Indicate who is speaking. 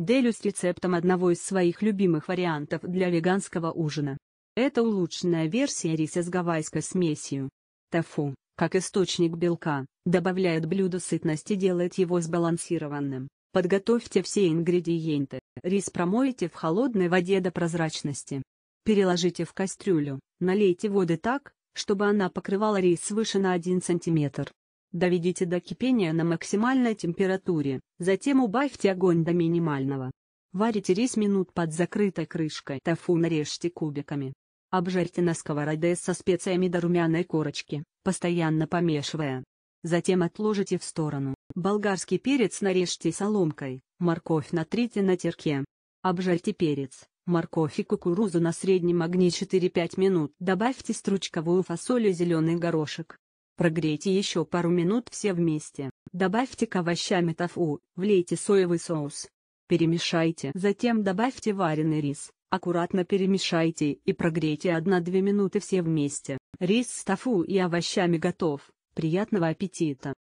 Speaker 1: делюсь рецептом одного из своих любимых вариантов для веганского ужина. Это улучшенная версия риса с гавайской смесью. Тофу, как источник белка, добавляет блюду сытности и делает его сбалансированным. Подготовьте все ингредиенты. Рис промойте в холодной воде до прозрачности. Переложите в кастрюлю, налейте воды так, чтобы она покрывала рис выше на 1 см. Доведите до кипения на максимальной температуре, затем убавьте огонь до минимального. Варите рис минут под закрытой крышкой. Тофу нарежьте кубиками. Обжарьте на сковороде со специями до румяной корочки, постоянно помешивая. Затем отложите в сторону. Болгарский перец нарежьте соломкой, морковь натрите на терке. Обжарьте перец, морковь и кукурузу на среднем огне 4-5 минут. Добавьте стручковую фасоль и зеленый горошек. Прогрейте еще пару минут все вместе. Добавьте к овощам и тофу, влейте соевый соус. Перемешайте. Затем добавьте вареный рис. Аккуратно перемешайте и прогрейте 1-2 минуты все вместе. Рис с тофу и овощами готов. Приятного аппетита!